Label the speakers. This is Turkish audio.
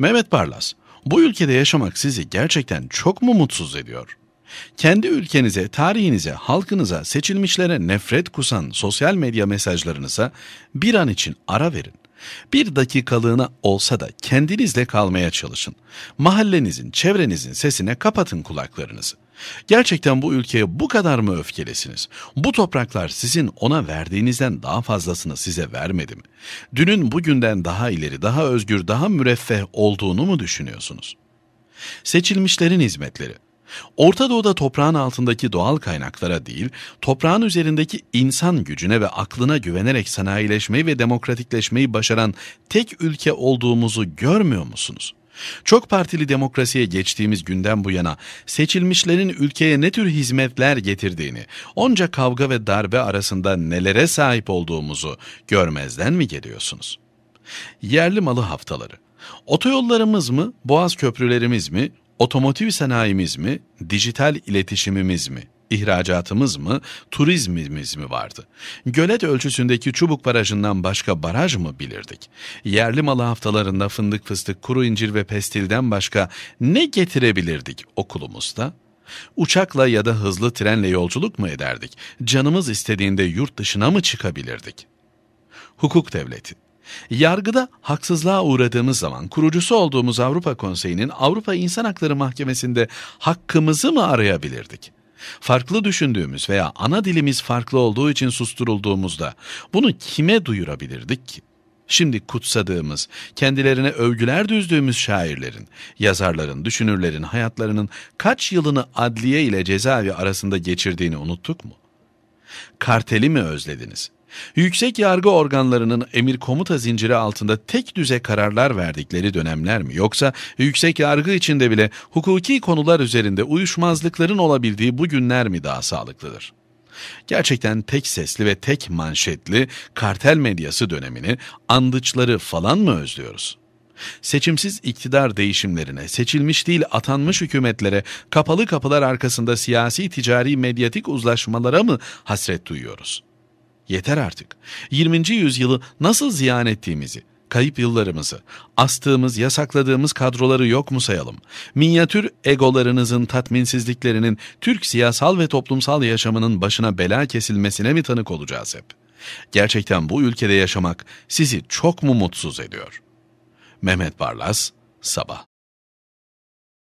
Speaker 1: Mehmet Barlas, bu ülkede yaşamak sizi gerçekten çok mu mutsuz ediyor? Kendi ülkenize, tarihinize, halkınıza, seçilmişlere nefret kusan sosyal medya mesajlarınıza bir an için ara verin. Bir dakikalığına olsa da kendinizle kalmaya çalışın. Mahallenizin, çevrenizin sesine kapatın kulaklarınızı. Gerçekten bu ülkeye bu kadar mı öfkelisiniz? Bu topraklar sizin ona verdiğinizden daha fazlasını size vermedi mi? Dünün bugünden daha ileri, daha özgür, daha müreffeh olduğunu mu düşünüyorsunuz? Seçilmişlerin hizmetleri Orta Doğu'da toprağın altındaki doğal kaynaklara değil, toprağın üzerindeki insan gücüne ve aklına güvenerek sanayileşmeyi ve demokratikleşmeyi başaran tek ülke olduğumuzu görmüyor musunuz? Çok partili demokrasiye geçtiğimiz günden bu yana seçilmişlerin ülkeye ne tür hizmetler getirdiğini, onca kavga ve darbe arasında nelere sahip olduğumuzu görmezden mi geliyorsunuz? Yerli malı haftaları. Otoyollarımız mı, boğaz köprülerimiz mi, otomotiv sanayimiz mi, dijital iletişimimiz mi? ihracatımız mı, turizmimiz mi vardı? Gölet ölçüsündeki Çubuk Barajı'ndan başka baraj mı bilirdik? Yerli malı haftalarında fındık, fıstık, kuru incir ve pestilden başka ne getirebilirdik okulumuzda? Uçakla ya da hızlı trenle yolculuk mu ederdik? Canımız istediğinde yurt dışına mı çıkabilirdik? Hukuk devleti Yargıda haksızlığa uğradığımız zaman kurucusu olduğumuz Avrupa Konseyi'nin Avrupa İnsan Hakları Mahkemesi'nde hakkımızı mı arayabilirdik? Farklı düşündüğümüz veya ana dilimiz farklı olduğu için susturulduğumuzda bunu kime duyurabilirdik ki? Şimdi kutsadığımız, kendilerine övgüler düzdüğümüz şairlerin, yazarların, düşünürlerin hayatlarının kaç yılını adliye ile cezaevi arasında geçirdiğini unuttuk mu? Karteli mi özlediniz? Yüksek yargı organlarının emir komuta zinciri altında tek düze kararlar verdikleri dönemler mi yoksa yüksek yargı içinde bile hukuki konular üzerinde uyuşmazlıkların olabildiği bu günler mi daha sağlıklıdır? Gerçekten tek sesli ve tek manşetli kartel medyası dönemini, andıçları falan mı özlüyoruz? Seçimsiz iktidar değişimlerine, seçilmiş değil atanmış hükümetlere, kapalı kapılar arkasında siyasi, ticari, medyatik uzlaşmalara mı hasret duyuyoruz?'' Yeter artık. 20. yüzyılı nasıl ziyan ettiğimizi, kayıp yıllarımızı, astığımız, yasakladığımız kadroları yok mu sayalım? Minyatür egolarınızın tatminsizliklerinin Türk siyasal ve toplumsal yaşamının başına bela kesilmesine mi tanık olacağız hep? Gerçekten bu ülkede yaşamak sizi çok mu mutsuz ediyor? Mehmet Barlas, Sabah